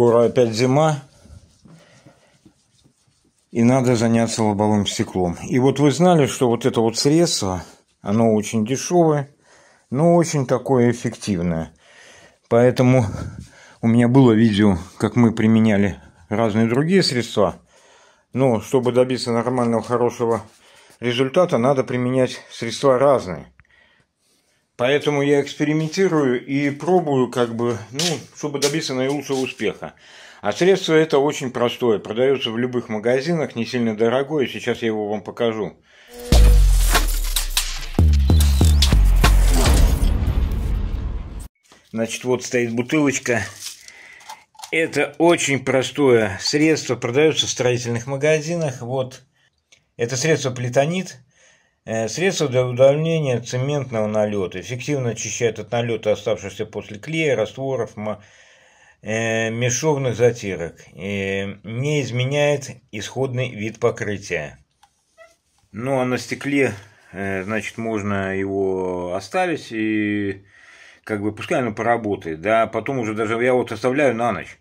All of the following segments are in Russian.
Скоро опять зима, и надо заняться лобовым стеклом. И вот вы знали, что вот это вот средство, оно очень дешевое, но очень такое эффективное. Поэтому у меня было видео, как мы применяли разные другие средства. Но чтобы добиться нормального, хорошего результата, надо применять средства разные – Поэтому я экспериментирую и пробую, как бы, ну, чтобы добиться наилучшего успеха. А средство это очень простое, продается в любых магазинах, не сильно дорогое, сейчас я его вам покажу. Значит, вот стоит бутылочка. Это очень простое средство, продается в строительных магазинах. Вот, это средство плитонит. Э, Средство для удаления цементного налета. Эффективно очищает от налета оставшихся после клея, растворов, э, мешовных затирок. Э, не изменяет исходный вид покрытия. Ну а на стекле, значит, можно его оставить и как бы пускай оно поработает. Да, потом уже даже я вот оставляю на ночь.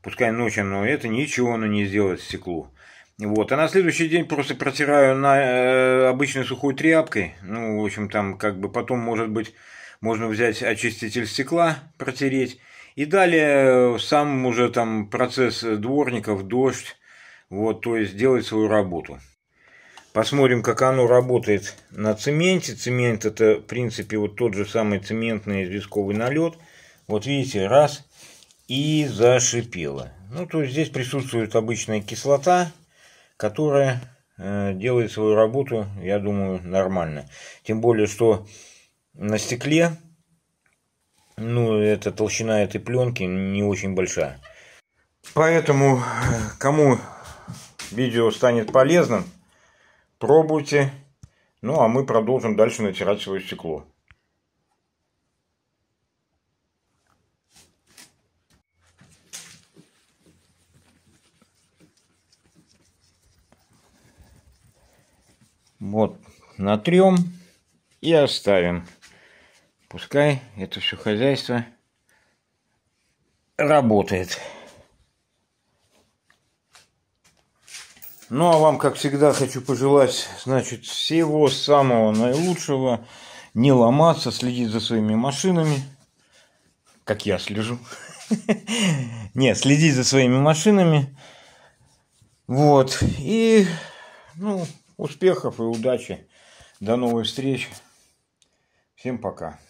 Пускай ночью, но это ничего оно не сделает стеклу. Вот, а на следующий день просто протираю на э, обычной сухой тряпкой. Ну, в общем, там как бы потом, может быть, можно взять очиститель стекла, протереть. И далее э, сам уже там процесс дворников, дождь, вот, то есть делать свою работу. Посмотрим, как оно работает на цементе. Цемент это, в принципе, вот тот же самый цементный известковый налет. Вот видите, раз, и зашипело. Ну, то есть здесь присутствует обычная кислота, которая э, делает свою работу, я думаю, нормально. Тем более, что на стекле, ну, эта толщина этой пленки не очень большая. Поэтому, кому видео станет полезным, пробуйте. Ну, а мы продолжим дальше натирать свое стекло. Вот, натрем и оставим. Пускай это все хозяйство работает. Ну а вам, как всегда, хочу пожелать, значит, всего самого наилучшего. Не ломаться, следить за своими машинами, как я слежу. Нет, следить за своими машинами. Вот. И, ну, Успехов и удачи. До новых встреч. Всем пока.